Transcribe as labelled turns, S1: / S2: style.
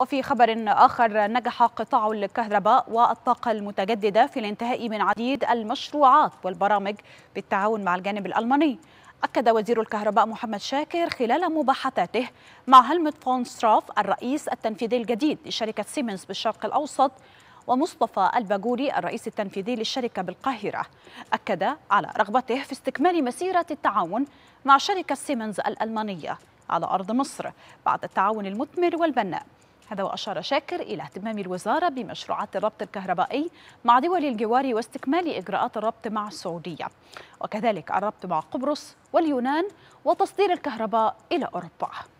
S1: وفي خبر آخر نجح قطاع الكهرباء والطاقة المتجددة في الانتهاء من عديد المشروعات والبرامج بالتعاون مع الجانب الألماني أكد وزير الكهرباء محمد شاكر خلال مباحثاته مع هلمت فون ستراف الرئيس التنفيذي الجديد لشركة سيمنز بالشرق الأوسط ومصطفى الباجوري الرئيس التنفيذي للشركة بالقاهرة أكد على رغبته في استكمال مسيرة التعاون مع شركة سيمنز الألمانية على أرض مصر بعد التعاون المثمر والبناء هذا وأشار شاكر إلى اهتمام الوزارة بمشروعات الربط الكهربائي مع دول الجوار واستكمال إجراءات الربط مع السعودية وكذلك الربط مع قبرص واليونان وتصدير الكهرباء إلى أوروبا